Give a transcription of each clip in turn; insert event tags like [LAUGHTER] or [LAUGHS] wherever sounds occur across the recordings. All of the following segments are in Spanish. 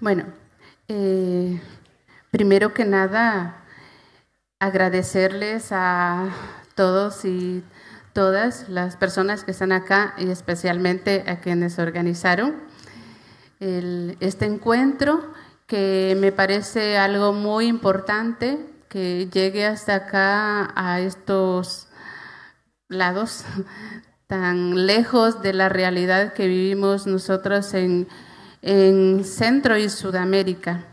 Bueno, eh, primero que nada, agradecerles a todos y todas las personas que están acá y especialmente a quienes organizaron este encuentro, que me parece algo muy importante que llegue hasta acá a estos lados [LAUGHS] tan lejos de la realidad que vivimos nosotros en en Centro y Sudamérica.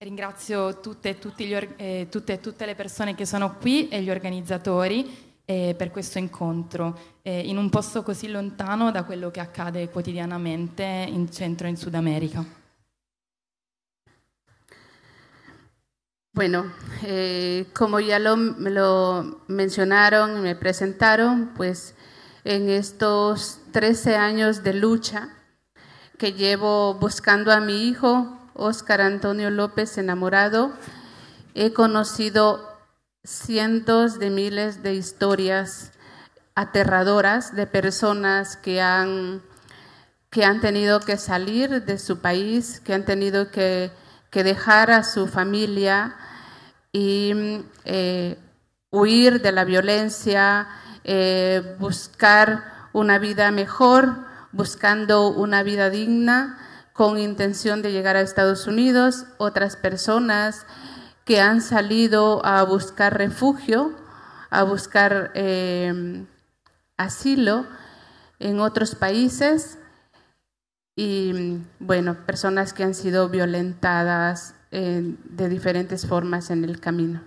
Ringrazio tutte, gli, eh, tutte, tutte le persone che sono qui e gli organizzatori eh, per questo incontro, eh, in un posto così lontano da quello che accade quotidianamente in centro e in Sud America. Bueno, eh, como ya lo, lo mencionaron y me presentaron, pues en estos 13 años de lucha que llevo buscando a mi hijo, Óscar Antonio López, enamorado, he conocido cientos de miles de historias aterradoras de personas que han, tenido que salir de su país, que han tenido que, dejar a su familia y eh, huir de la violencia, eh, buscar una vida mejor, buscando una vida digna, con intención de llegar a Estados Unidos, otras personas que han salido a buscar refugio, a buscar em, asilo en otros países y, bueno, personas que han sido violentadas eh, de diferentes formas en el camino.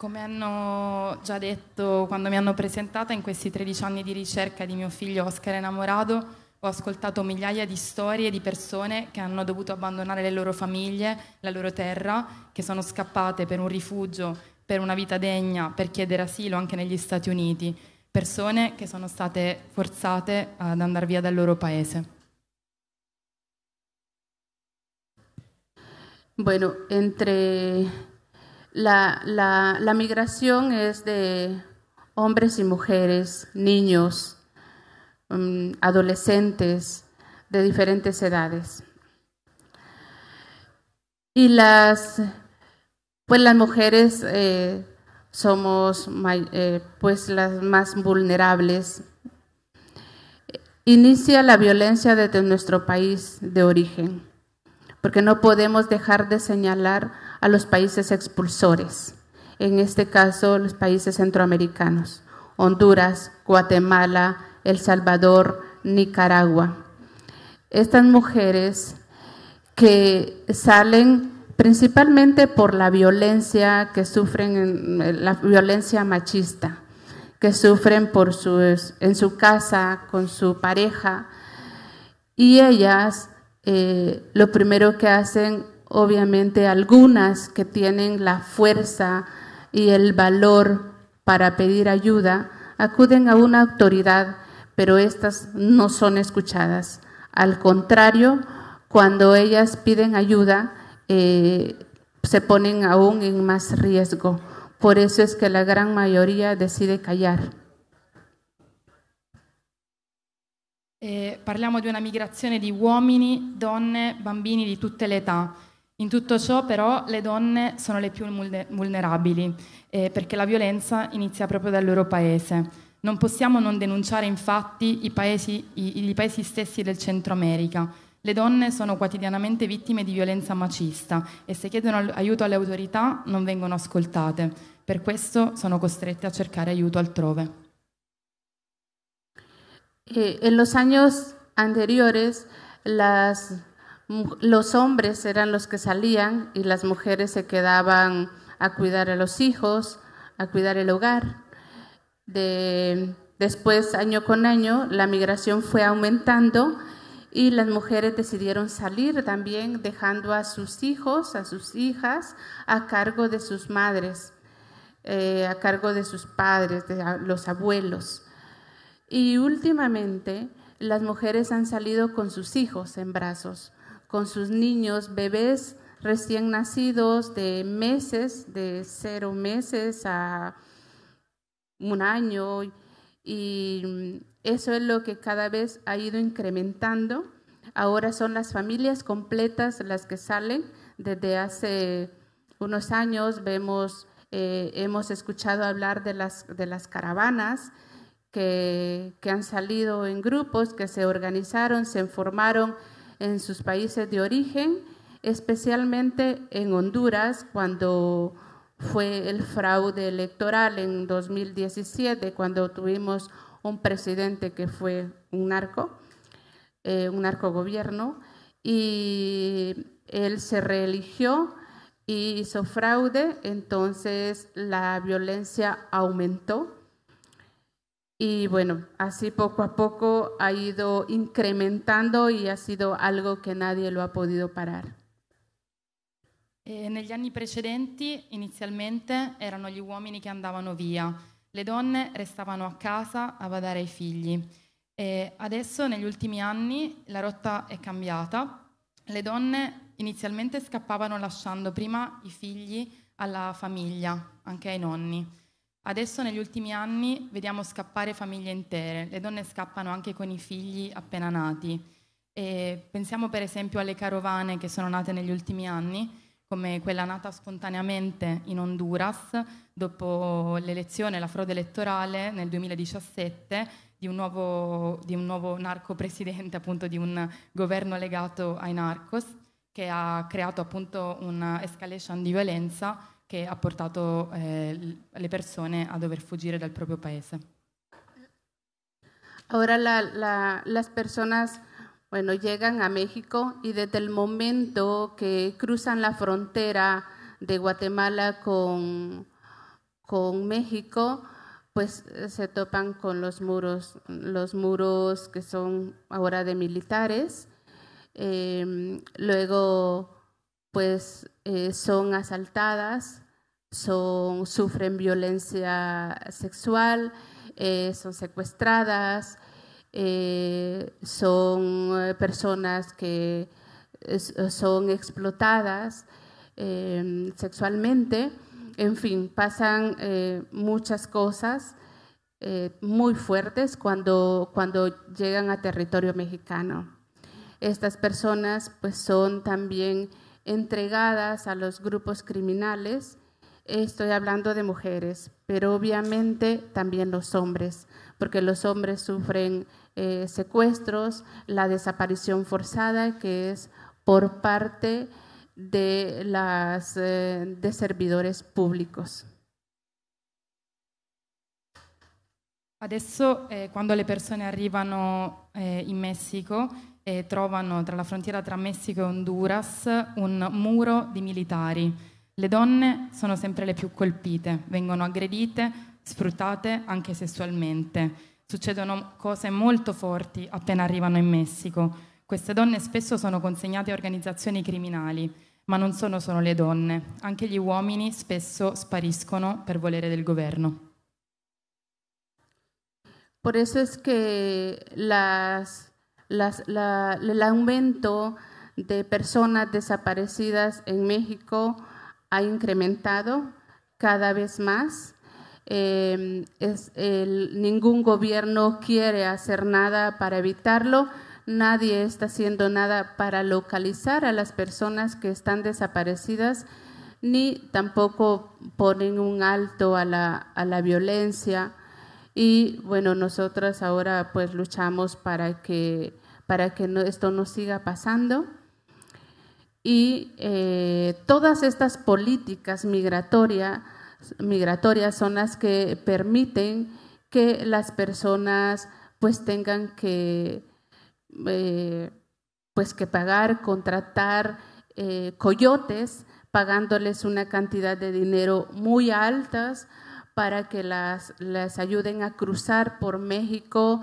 Come hanno già detto quando mi hanno presentata, in questi 13 anni di ricerca di mio figlio Oscar Enamorado ho ascoltato migliaia di storie di persone che hanno dovuto abbandonare le loro famiglie, la loro terra, che sono scappate per un rifugio, per una vita degna, per chiedere asilo anche negli Stati Uniti, persone che sono state forzate ad andare via dal loro paese. Bueno, entre la, migración es de hombres y mujeres, niños, mm, adolescentes de diferentes edades. Y las, pues las mujeres eh, somos eh, pues las más vulnerables. Inicia la violencia desde nuestro país de origen, porque no podemos dejar de señalar a los países expulsores, en este caso los países centroamericanos, Honduras, Guatemala, El Salvador, Nicaragua. Estas mujeres que salen principalmente por la violencia que sufren, la violencia machista, que sufren por en su casa, con su pareja, y ellas eh, lo primero que hacen obviamente algunas que tienen la fuerza y el valor para pedir ayuda, acuden a una autoridad, pero estas no son escuchadas. Al contrario, cuando ellas piden ayuda, eh, se ponen aún en más riesgo. Por eso es que la gran mayoría decide callar. Eh, parliamo una migrazione di uomini, donne, bambini di tutte In tutto ciò però le donne sono le più vulnerabili eh, perché la violenza inizia proprio dal loro paese. Non possiamo non denunciare infatti i paesi, i, i paesi stessi del Centro America. Le donne sono quotidianamente vittime di violenza macista e se chiedono aiuto alle autorità non vengono ascoltate. Per questo sono costrette a cercare aiuto altrove. Eh, en los años anteriores las Los hombres eran los que salían y las mujeres se quedaban a cuidar a los hijos, a cuidar el hogar. después, año con año, la migración fue aumentando y las mujeres decidieron salir también dejando a sus hijos, a sus hijas, a cargo de sus madres, eh, a cargo de sus padres, de los abuelos. Y últimamente las mujeres han salido con sus hijos en brazos con sus niños, bebés recién nacidos de meses, de cero meses a un año, y mm, eso es lo que cada vez ha ido incrementando. Ahora son las familias completas las que salen. Desde hace unos años vemos, eh, hemos escuchado hablar de las, de las caravanas que, que han salido en grupos, que se organizaron, se formaron en sus países de origen, especialmente en Honduras, cuando fue el fraude electoral en 2017, cuando tuvimos un presidente que fue un narco, un eh, un narcogobierno, y él se reeligió y hizo fraude, entonces la violencia aumentó Y bueno, así poco a poco ha ido incrementando y ha sido algo che nadie lo ha podido parar. E eh, negli anni precedenti, inizialmente, erano gli uomini che andavano via, le donne restavano a casa a badare ai figli. E adesso, negli ultimi anni, la rotta è cambiata. Le donne inizialmente scappavano lasciando prima i figli alla famiglia, anche ai nonni. Adesso negli ultimi anni vediamo scappare famiglie intere, le donne scappano anche con i figli appena nati. E pensiamo per esempio alle carovane che sono nate negli ultimi anni, come quella nata spontaneamente in Honduras dopo l'elezione, la frode elettorale nel 2017 di un nuovo, di un nuovo narcopresidente, appunto di un governo legato ai narcos, che ha creato appunto un'escalation di violenza que ha aportado eh, las personas a dover fugir dal proprio paese. Ahora las personas, bueno, llegan a México y desde el momento que cruzan la frontera de Guatemala con, con México, pues eh, se topan con los muros, los muros que son ahora de militares. Em, luego pues eh, son asaltadas, son, sufren violencia sexual, eh, son secuestradas, eh, son personas que son explotadas sexualmente, en fin, pasan muchas cosas muy fuertes cuando, cuando llegan a territorio mexicano. Estas personas pues son también entregadas a los grupos criminales. Estoy hablando de mujeres, pero obviamente también los hombres, porque los hombres sufren eh, secuestros, la desaparición forzada, que es por parte de, las, eh, de servidores públicos. Adesso, cuando eh, las le persone arrivano México, e trovano tra la frontiera tra Messico e Honduras un muro di militari. Le donne sono sempre le più colpite, vengono aggredite, sfruttate anche sessualmente. Succedono cose molto forti appena arrivano in Messico. Queste donne spesso sono consegnate a organizzazioni criminali, ma non sono solo le donne, anche gli uomini spesso spariscono per volere del governo. Por eso es que las el aumento de personas desaparecidas en México ha incrementado cada vez más. Em, ningún gobierno quiere hacer nada para evitarlo. Nadie está haciendo nada para localizar a las personas que están desaparecidas, ni tampoco ponen un alto a la, a la violencia. Y bueno, nosotros ahora pues luchamos para que para que esto no siga pasando. Y eh, todas estas políticas migratoria, migratorias son las que permiten que las personas pues tengan que, eh, pues, que pagar, contratar eh, coyotes, pagándoles una cantidad de dinero muy altas para que las, las ayuden a cruzar por México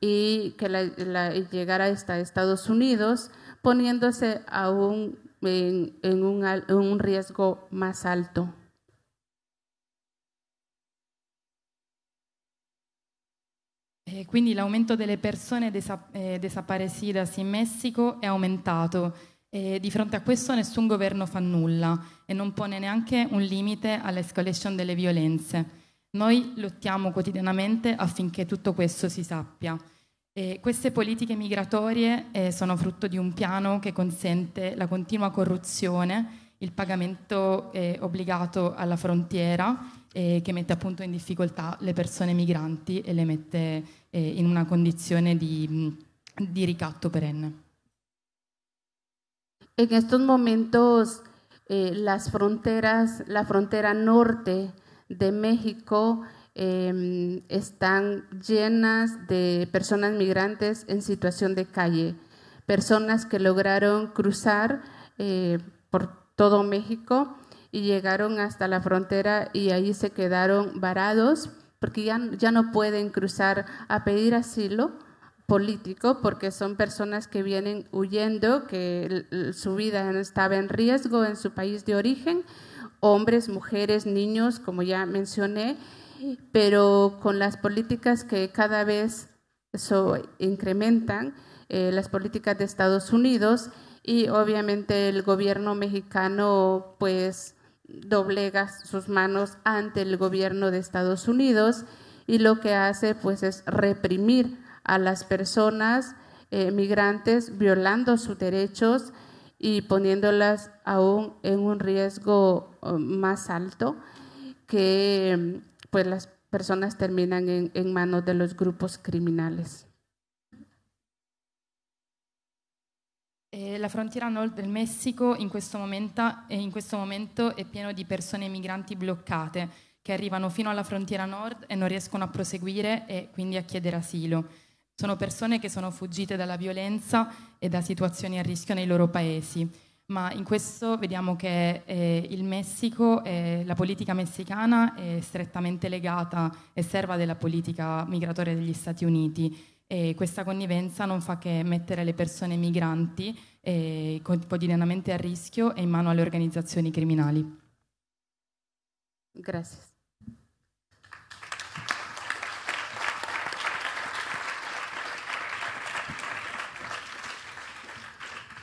y que la, la, llegara hasta Estados Unidos, poniéndose aún en, en, un, en un riesgo más alto. Eh, quindi l'aumento delle persone desa- eh, desaparecidas in Messico è aumentato e eh, di fronte a questo nessun governo fa nulla e non pone neanche un limite all'escalation delle violenze. Noi lottiamo quotidianamente affinché tutto questo si sappia. E queste politiche migratorie eh, sono frutto di un piano che consente la continua corruzione, il pagamento eh, obbligato alla frontiera eh, che mette appunto in difficoltà le persone migranti e le mette eh, in una condizione di, di ricatto perenne. In estos momentos, eh, las la frontera norte de México em, están llenas de personas migrantes en situación de calle, personas que lograron cruzar eh, por todo México y llegaron hasta la frontera y ahí se quedaron varados porque ya, ya no pueden cruzar a pedir asilo político porque son personas que vienen huyendo, que su vida estaba en riesgo en su país de origen hombres, mujeres, niños, como ya mencioné, pero con las políticas que cada vez eso incrementan, eh, las políticas de Estados Unidos y obviamente el gobierno mexicano pues doblega sus manos ante el gobierno de Estados Unidos y lo que hace pues es reprimir a las personas eh, migrantes violando sus derechos y poniéndolas aún en un riesgo eh, más alto que pues las personas terminan en, en manos de los grupos criminales. Eh, la frontiera nord del Messico in questo, momento, eh, in questo momento è piena di persone migranti bloccate che arrivano fino alla frontiera nord e non riescono a proseguire e quindi a chiedere asilo. Sono persone che sono fuggite dalla violenza e da situazioni a rischio nei loro paesi, ma in questo vediamo che eh, il Messico, eh, la politica messicana è strettamente legata e serva della politica migratoria degli Stati Uniti e questa connivenza non fa che mettere le persone migranti eh, quotidianamente a rischio e in mano alle organizzazioni criminali. Grazie.